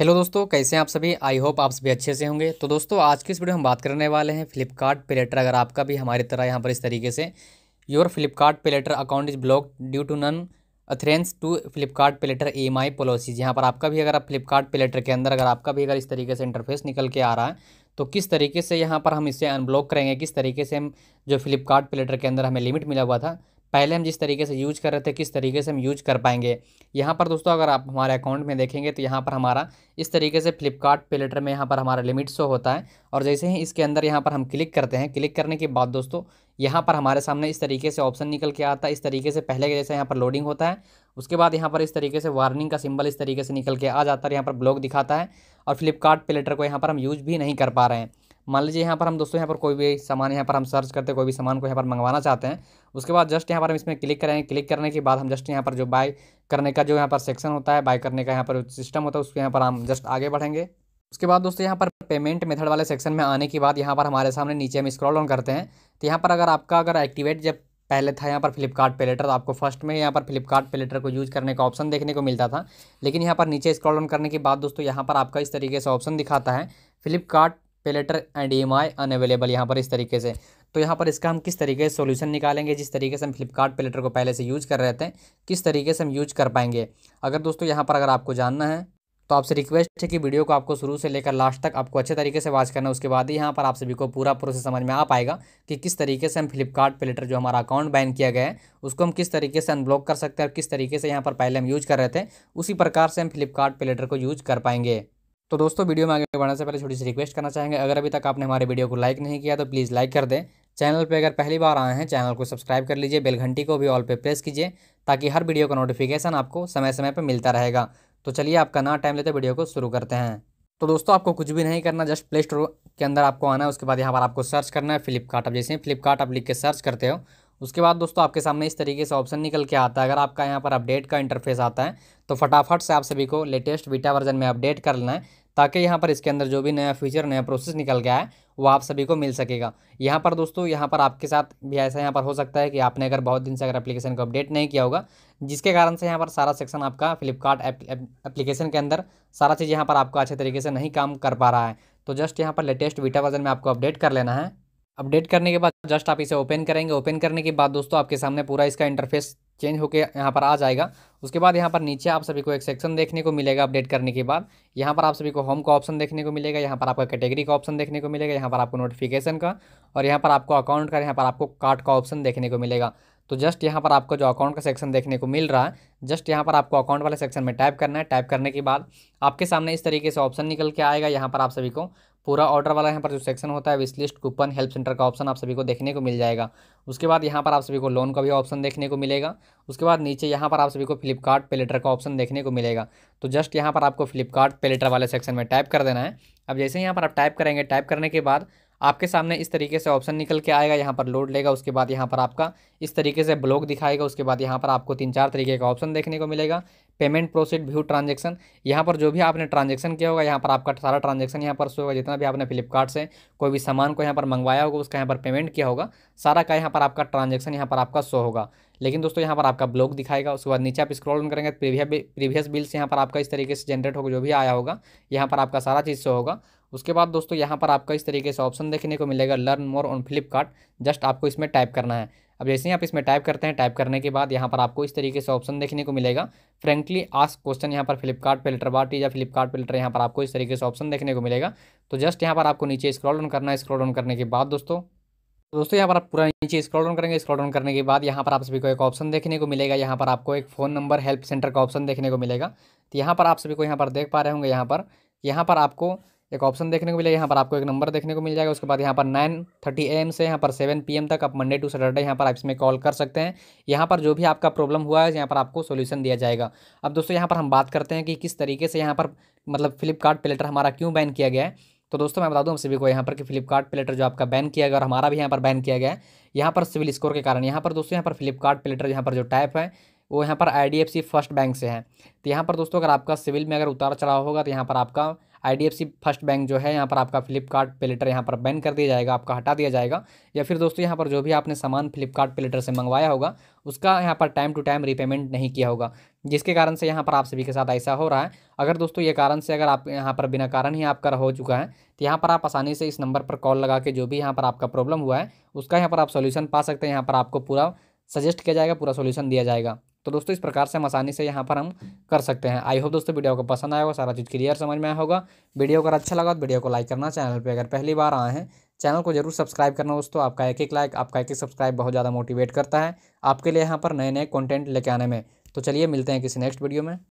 hello दोस्तों कैसे हैं आप सभी आई होप आप सभी अच्छे से होंगे तो दोस्तों आज की इस वीडियो हम बात करने वाले हैं फ्लिपकार्ट पेलेटर अगर आपका भी हमारी तरह यहाँ पर इस तरीके से your Flipkart pay later account is block due to non adherence to Flipkart pay later E M I policies यहाँ पर आपका भी अगर आप फ्लिपकार्ट पेलेटर के अंदर अगर आपका भी अगर इस तरीके से इंटरफेस निकल के आ रहा है तो किस तरीके से यहाँ पर हम इसे अनब्लॉक करेंगे किस तरीके से हम जो फ्लिपकार्ट पेलेटर के अंदर हमें लिमिट मिला हुआ था पहले हम जिस तरीके से यूज कर रहे थे किस तरीके से हम यूज कर पाएंगे यहाँ पर दोस्तों अगर आप हमारे अकाउंट में देखेंगे तो यहाँ पर हमारा इस तरीके से फ्लिपकार्ट पे लेटर में यहाँ पर हमारा लिमिट शो होता है और जैसे ही इसके अंदर यहाँ पर हम क्लिक करते हैं क्लिक करने के बाद दोस्तों यहाँ पर हमारे सामने इस तरीके से ऑप्शन निकल के आता है इस तरीके से पहले के जैसे यहाँ पर लोडिंग होता है उसके बाद यहाँ पर इस तरीके से वार्निंग का सिंबल इस तरीके से निकल के आ जाता है यहाँ पर ब्लॉक दिखाता है और फ्लिपकार्ट पे लेटर को यहाँ पर हम यूज भी नहीं कर पा रहे हैं मान लीजिए यहाँ पर हम दोस्तों यहाँ पर कोई भी सामान यहाँ पर हम सर्च करते हैं कोई भी सामान को यहाँ पर मंगवाना चाहते हैं उसके बाद जस्ट यहाँ पर हम इसमें क्लिक करेंगे क्लिक करने के बाद हम जस्ट यहाँ पर जो बाय करने का जो यहाँ पर सेक्शन होता है बाय करने का यहाँ पर सिस्टम होता है उसके यहाँ पर हम जस्ट आगे बढ़ेंगे उसके बाद दोस्तों यहाँ पर पेमेंट मेथड वाले सेक्शन में आने के बाद यहाँ पर हमारे सामने नीचे हम स्क्रॉल ऑन करते हैं तो यहाँ पर अगर आपका अगर एक्टिवेट जब पहले था यहाँ पर फ्लिपकार्ट पेलेटर तो आपको फर्स्ट में यहाँ पर फ्लिपकार्ट पेलेटर को यूज़ करने का ऑप्शन देखने को मिलता था लेकिन यहाँ पर नीचे स्क्रॉल ऑन करने के बाद दोस्तों यहाँ पर आपका इस तरीके से ऑप्शन दिखाता है Flipkart pay later and E M I unavailable यहाँ पर इस तरीके से तो यहाँ पर इसका हम किस तरीके से सोल्यूशन निकालेंगे जिस तरीके से हम फ्लिपकार्ट पेलेटर को पहले से यूज़ कर रहे थे किस तरीके से हम यूज कर पाएंगे अगर दोस्तों यहाँ पर अगर आपको जानना है तो आपसे रिक्वेस्ट है कि वीडियो को आपको शुरू से लेकर लास्ट तक आपको अच्छे तरीके से वॉच करना उसके बाद ही यहाँ पर आप सभी को पूरा प्रोसेस समझ में आ पाएगा कि किस तरीके से हम फ्लिपकार्ट पे लेटर जो हमारा अकाउंट बैन किया गया है उसको हम किस तरीके से अनब्लॉक कर सकते हैं और किस तरीके से यहाँ पर पहले हम यूज़ कर रहे थे उसी प्रकार से हम फ्लिपकार्ट पे लेटर को यूज़ कर पाएंगे तो दोस्तों वीडियो में आगे बढ़ने से पहले छोटी सी रिक्वेस्ट करना चाहेंगे अगर अभी तक आपने हमारे वीडियो को लाइक नहीं किया तो प्लीज़ लाइक कर दें चैनल पे अगर पहली बार आए हैं चैनल को सब्सक्राइब कर लीजिए बेल घंटी को भी ऑल पे प्रेस कीजिए ताकि हर वीडियो का नोटिफिकेशन आपको समय समय पर मिलता रहेगा तो चलिए आपका ना टाइम लेते वीडियो को शुरू करते हैं तो दोस्तों आपको कुछ भी नहीं करना जस्ट प्ले स्टोर के अंदर आपको आना है उसके बाद यहाँ पर आपको सर्च करना है फ्लिपकार्ट आप जैसे फ्लिपकार्ट आप लिख के सर्च करते हो उसके बाद दोस्तों आपके सामने इस तरीके से ऑप्शन निकल के आता है अगर आपका यहाँ पर अपडेट का इंटरफेस आता है तो फटाफट से आप सभी को लेटेस्ट बीटा वर्जन में अपडेट कर लेना है ताकि यहाँ पर इसके अंदर जो भी नया फीचर नया प्रोसेस निकल गया है वो आप सभी को मिल सकेगा यहाँ पर दोस्तों यहाँ पर आपके साथ भी ऐसा यहाँ पर हो सकता है कि आपने अगर बहुत दिन से अगर एप्लीकेशन को अपडेट नहीं किया होगा जिसके कारण से यहाँ पर सारा सेक्शन आपका फ्लिपकार्ट एप्लीकेशन के अंदर सारा चीज़ यहाँ पर आपको अच्छे तरीके से नहीं काम कर पा रहा है तो जस्ट यहाँ पर लेटेस्ट वीटा वर्जन में आपको अपडेट कर लेना है अपडेट करने के बाद जस्ट आप इसे ओपन करेंगे ओपन करने के बाद दोस्तों आपके सामने पूरा इसका इंटरफेस चेंज होकर यहाँ पर आ जाएगा उसके बाद यहाँ पर नीचे आप सभी को एक सेक्शन देखने को मिलेगा अपडेट करने के बाद यहाँ पर आप सभी को होम का ऑप्शन देखने को मिलेगा यहाँ पर आपका कैटेगरी का ऑप्शन देखने को मिलेगा यहाँ पर आपको नोटिफिकेशन का और यहाँ पर आपको अकाउंट का यहाँ पर आपको कार्ड का ऑप्शन देखने को मिलेगा तो जस्ट यहाँ पर आपको जो अकाउंट का सेक्शन देखने को मिल रहा है जस्ट यहाँ पर आपको अकाउंट वाले सेक्शन में टाइप करना है टाइप करने के बाद आपके सामने इस तरीके से ऑप्शन निकल के आएगा यहाँ पर आप सभी को पूरा ऑर्डर वाला यहाँ पर जो सेक्शन होता है विशलिस्ट कूपन हेल्प सेंटर का ऑप्शन आप सभी को देखने को मिल जाएगा उसके बाद यहाँ पर आप सभी को लोन का भी ऑप्शन देखने को मिलेगा उसके बाद नीचे यहाँ पर आप सभी को फ्लिपकार्ट पेलेटर का ऑप्शन देखने को मिलेगा तो जस्ट यहाँ पर आपको फ्लिपकार्ट पेलेटर वाले सेक्शन में टाइप कर देना है अब जैसे यहाँ पर आप टाइप करेंगे टाइप करने के बाद आपके सामने इस तरीके से ऑप्शन निकल के आएगा यहाँ पर लोड लेगा उसके बाद यहाँ पर आपका इस तरीके से ब्लॉक दिखाएगा उसके बाद यहाँ पर आपको तीन चार तरीके का ऑप्शन देखने को मिलेगा पेमेंट प्रोसेड व्यू ट्रांजेक्शन यहाँ पर जो भी आपने ट्रांजेक्शन किया होगा यहाँ पर आपका सारा ट्रांजेक्शन यहाँ पर शो होगा जितना भी आपने फ्लिपकार्ट से कोई भी सामान को यहाँ पर मंगवाया होगा उसका यहाँ पर पेमेंट किया होगा सारा का यहाँ पर आपका ट्रांजेक्शन यहाँ पर आपका शो होगा लेकिन दोस्तों यहाँ पर आपका ब्लॉग दिखाएगा उसके बाद नीचे आप स्क्रॉल करेंगे प्रीवियस बिल्स यहाँ पर आपका इस तरीके से जनरेट होगा जो भी आया होगा यहाँ पर आपका सारा चीज़ शो होगा उसके बाद दोस्तों यहाँ पर आपका इस तरीके से ऑप्शन देखने को मिलेगा learn more on Flipkart just आपको इसमें टाइप करना है अब जैसे ही आप इसमें टाइप करते हैं टाइप करने के बाद यहाँ पर आपको इस तरीके से ऑप्शन देखने को मिलेगा फ्रेंकली आस्क क्वेश्चन यहाँ पर फ्लिपकार्ट फिल्टर बाटी या फ्लिपकार्ट फिल्टर यहाँ पर आपको इस तरीके से ऑप्शन देखने को मिलेगा तो जस्ट यहाँ पर आपको नीचे स्क्रॉल डाउन करना है स्क्रॉल डाउन करने के बाद दोस्तों दोस्तों यहाँ पर आप पूरा नीचे स्क्रॉल डाउन करेंगे स्क्रॉल डाउन करने के बाद यहाँ पर आप सभी को एक ऑप्शन देखने को मिलेगा यहाँ पर आपको एक फ़ोन नंबर हेल्प सेंटर का ऑप्शन देखने को मिलेगा तो यहाँ पर आप सभी को यहाँ पर देख पा रहे होंगे यहाँ पर यहाँ पर आपको एक ऑप्शन देखने को मिलेगा यहाँ पर आपको एक नंबर देखने को मिल जाएगा उसके बाद यहाँ पर नाइन थर्टी ए एम से यहाँ पर सेवन पी एम तक आप मंडे टू सैटरडे यहाँ पर आप इसमें कॉल कर सकते हैं यहाँ पर जो भी आपका प्रॉब्लम हुआ है यहाँ पर आपको सोल्यूशन दिया जाएगा अब दोस्तों यहाँ पर हम बात करते हैं कि किस तरीके से यहाँ पर मतलब फ्लिपकार्ट प्लेटर हमारा क्यों बैन किया गया है तो दोस्तों मैं बता दूं हम सभी को यहाँ पर कि फ्लिपकार्ट प्लेटर जो आपका बैन किया गया और हमारा भी यहाँ पर बैन किया गया है यहाँ पर सिविल स्कोर के कारण यहाँ पर दोस्तों यहाँ पर फ्लिपकार्ट प्लेटर यहाँ पर जो टाइप है वो यहाँ पर आई फर्स्ट बैंक से है तो यहाँ पर दोस्तों अगर आपका सिविल में अगर उतार चढ़ाव होगा तो यहाँ पर आपका आई फर्स्ट बैंक जो है यहाँ पर आपका फ्लिपकार्ट पेलेटर यहाँ पर बैन कर दिया जाएगा आपका हटा दिया जाएगा या फिर दोस्तों यहाँ पर जो भी आपने सामान फ्लिपकार्ट पेलेटर से मंगवाया होगा उसका यहाँ पर टाइम टू टाइम रिपेमेंट नहीं किया होगा जिसके कारण से यहाँ पर आप सभी के साथ ऐसा हो रहा है अगर दोस्तों ये कारण से अगर आप यहाँ पर बिना कारण ही आपका हो चुका है तो यहाँ पर आप आसानी से इस नंबर पर कॉल लगा के जो भी यहाँ पर आपका प्रॉब्लम हुआ है उसका यहाँ पर आप सोल्यूशन पा सकते हैं यहाँ पर आपको पूरा सजेस्ट किया जाएगा पूरा सोल्यूशन दिया जाएगा तो दोस्तों इस प्रकार से हम आसानी से यहाँ पर हम कर सकते हैं आई होप दोस्तों वीडियो को पसंद आया होगा सारा चीज़ क्लियर समझ में आया होगा वीडियो अगर अच्छा लगा तो वीडियो को लाइक करना चैनल पर अगर पहली बार आए हैं चैनल को जरूर सब्सक्राइब करना दोस्तों आपका एक एक लाइक आपका एक एक सब्सक्राइब बहुत ज़्यादा मोटिवेट करता है आपके लिए यहाँ पर नए नए कॉन्टेंट लेके आने में तो चलिए मिलते हैं किसी नेक्स्ट वीडियो में